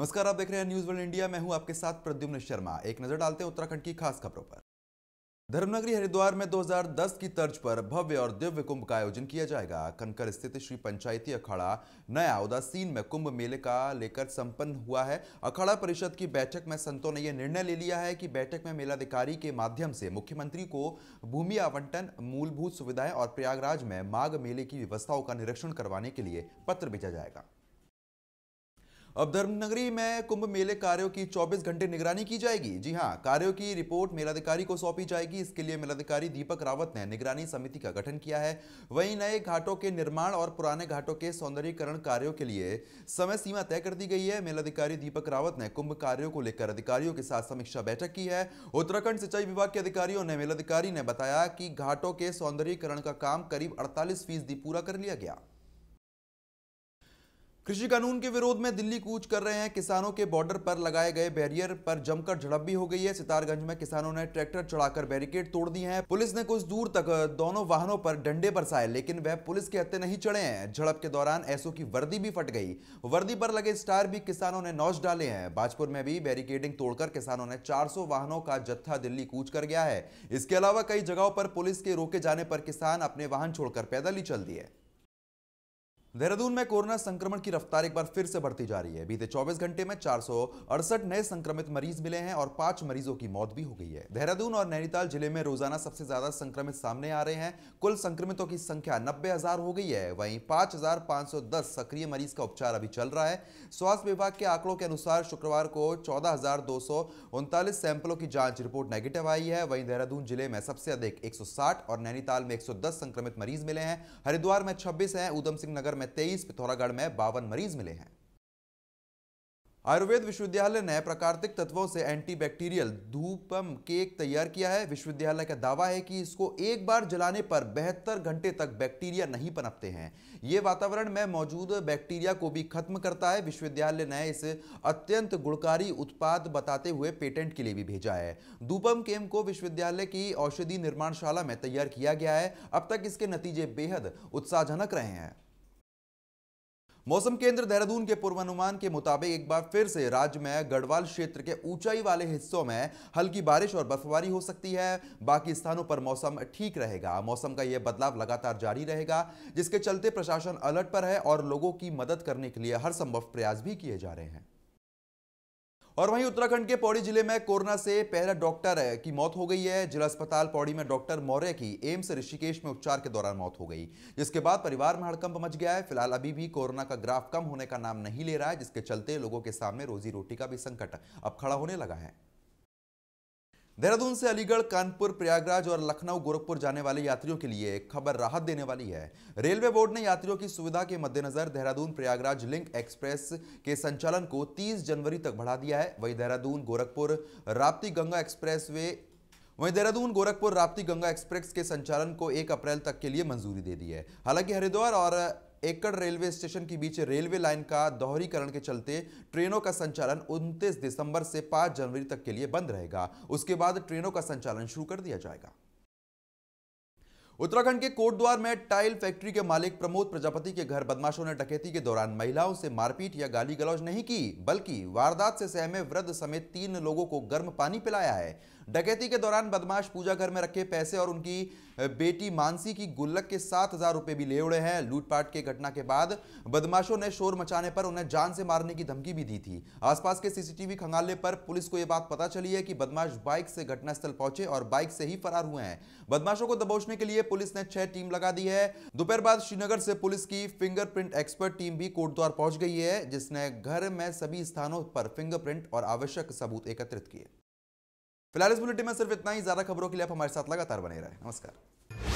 नमस्कार आप देख रहे हैं न्यूज वर्ल्ड इंडिया मैं हूं आपके साथ प्रद्युम्न शर्मा एक नजर डालते हैं उत्तराखंड की खास खबरों पर धर्मनगरी हरिद्वार में 2010 की तर्ज पर भव्य और दिव्य कुंभ का आयोजन किया जाएगा कनकर स्थित श्री पंचायती अखाड़ा नया उदासीन में कुंभ मेले का लेकर संपन्न हुआ है अखाड़ा परिषद की बैठक में संतों ने यह निर्णय ले लिया है कि बैठक में मेलाधिकारी के माध्यम से मुख्यमंत्री को भूमि आवंटन मूलभूत सुविधाएं और प्रयागराज में माघ मेले की व्यवस्थाओं का निरीक्षण करवाने के लिए पत्र भेजा जाएगा अब धर्मनगरी में कुंभ मेले कार्यों की 24 घंटे निगरानी की जाएगी जी हां कार्यों की रिपोर्ट मेलाधिकारी को सौंपी जाएगी इसके लिए मेलाधिकारी दीपक रावत ने निगरानी समिति का गठन किया है वहीं नए घाटों के निर्माण और पुराने घाटों के सौंदर्यीकरण कार्यों के लिए समय सीमा तय कर दी गई है मेलाधिकारी दीपक रावत ने कुंभ कार्यो को लेकर अधिकारियों के साथ समीक्षा बैठक की है उत्तराखंड सिंचाई विभाग के अधिकारियों ने मेलाधिकारी ने बताया कि घाटों के सौंदर्यीकरण का काम करीब अड़तालीस फीसदी पूरा कर लिया गया कृषि कानून के विरोध में दिल्ली कूच कर रहे हैं किसानों के बॉर्डर पर लगाए गए बैरियर पर जमकर झड़प भी हो गई है सितारगंज में किसानों ने ट्रैक्टर चढ़ाकर बैरिकेड तोड़ दिए हैं पुलिस ने कुछ दूर तक दोनों वाहनों पर डंडे बरसाए लेकिन वह पुलिस के हत्ते नहीं चढ़े हैं झड़प के दौरान एसओ की वर्दी भी फट गई वर्दी पर लगे स्टार भी किसानों ने नौच डाले हैं बाजपुर में भी बैरिकेडिंग तोड़कर किसानों ने चार वाहनों का जत्था दिल्ली कूच कर गया है इसके अलावा कई जगहों पर पुलिस के रोके जाने पर किसान अपने वाहन छोड़कर पैदल ही चल दिए देहरादून में कोरोना संक्रमण की रफ्तार एक बार फिर से बढ़ती जा रही है बीते 24 घंटे में चार नए संक्रमित मरीज मिले हैं और पांच मरीजों की मौत भी हो गई है देहरादून और नैनीताल जिले में रोजाना सबसे ज्यादा संक्रमित सामने आ रहे हैं कुल संक्रमितों की संख्या नब्बे हजार हो गई है वहीं 5,510 सक्रिय मरीज का उपचार अभी चल रहा है स्वास्थ्य विभाग के आंकड़ों के अनुसार शुक्रवार को चौदह सैंपलों की जाँच रिपोर्ट नेगेटिव आई है वहीं देहरादून जिले में सबसे अधिक एक और नैनीताल में एक संक्रमित मरीज मिले हैं हरिद्वार में छब्बीस है ऊधम सिंह नगर में तेईस पिथौरागढ़ में बावन मरीज मिले हैं आयुर्वेद विश्वविद्यालय ने प्राकृतिक तत्वों से एंटीबैक्टीरियल धूपम केक तैयार किया है विश्वविद्यालय का दावा है कि इसको एक बार जलाने पर बेहतर घंटे तक बैक्टीरिया नहीं पनपते हैं ये वातावरण में मौजूद बैक्टीरिया को भी खत्म करता है विश्वविद्यालय ने इसे अत्यंत गुणकारी उत्पाद बताते हुए पेटेंट के लिए भी भेजा है धूपम केम को विश्वविद्यालय की औषधि निर्माणशाला में तैयार किया गया है अब तक इसके नतीजे बेहद उत्साहजनक रहे हैं मौसम केंद्र देहरादून के पूर्वानुमान के मुताबिक एक बार फिर से राज्य में गढ़वाल क्षेत्र के ऊंचाई वाले हिस्सों में हल्की बारिश और बर्फबारी हो सकती है बाकी स्थानों पर मौसम ठीक रहेगा मौसम का यह बदलाव लगातार जारी रहेगा जिसके चलते प्रशासन अलर्ट पर है और लोगों की मदद करने के लिए हर संभव प्रयास भी किए जा रहे हैं और वहीं उत्तराखंड के पौड़ी जिले में कोरोना से पहला डॉक्टर की मौत हो गई है जिला अस्पताल पौड़ी में डॉक्टर मौर्य की एम्स ऋषिकेश में उपचार के दौरान मौत हो गई जिसके बाद परिवार में हड़कंप मच गया है फिलहाल अभी भी कोरोना का ग्राफ कम होने का नाम नहीं ले रहा है जिसके चलते लोगों के सामने रोजी रोटी का भी संकट अब खड़ा होने लगा है देहरादून से अलीगढ़ कानपुर प्रयागराज और लखनऊ गोरखपुर जाने वाले यात्रियों के लिए एक खबर राहत देने वाली है रेलवे बोर्ड ने यात्रियों की सुविधा के मद्देनजर देहरादून प्रयागराज लिंक एक्सप्रेस के संचालन को 30 जनवरी तक बढ़ा दिया है वहीं देहरादून गोरखपुर राप्ती गंगा एक्सप्रेस वे वहीं देहरादून गोरखपुर राप्ती गंगा एक्सप्रेस के संचालन को एक अप्रैल तक के लिए मंजूरी दे दी है हालांकि हरिद्वार और एकड़ रेलवे स्टेशन के बीच रेलवे लाइन का दोहरीकरण के चलते ट्रेनों का संचालन 29 दिसंबर से 5 जनवरी तक के लिए बंद रहेगा उसके बाद ट्रेनों का संचालन शुरू कर दिया जाएगा उत्तराखंड के कोटद्वार में टाइल फैक्ट्री के मालिक प्रमोद प्रजापति के घर बदमाशों ने डकैती के दौरान महिलाओं से मारपीट या गाली गलौज नहीं की बल्कि वारदात से सहमे वृद्ध समेत तीन लोगों को गर्म पानी पिलाया है डकैती के दौरान बदमाश पूजा घर में रखे पैसे और उनकी बेटी मानसी की गुल्लक के सात हजार रुपए भी ले उड़े हैं लूटपाट के घटना के बाद बदमाशों ने शोर मचाने पर उन्हें जान से मारने की धमकी भी दी थी आसपास के सीसीटीवी खंगालने पर पुलिस को यह बात पता चली है कि बदमाश बाइक से घटनास्थल पहुंचे और बाइक से ही फरार हुए हैं बदमाशों को दबोचने के लिए पुलिस ने छह टीम लगा दी है दोपहर बाद श्रीनगर से पुलिस की फिंगरप्रिंट एक्सपर्ट टीम भी कोर्ट द्वार पहुंच गई है जिसने घर में सभी स्थानों पर फिंगरप्रिंट और आवश्यक सबूत एकत्रित किए फिलहाल इस बुलेटिन में सिर्फ इतना ही ज्यादा खबरों के लिए आप हमारे साथ लगातार बने रहे नमस्कार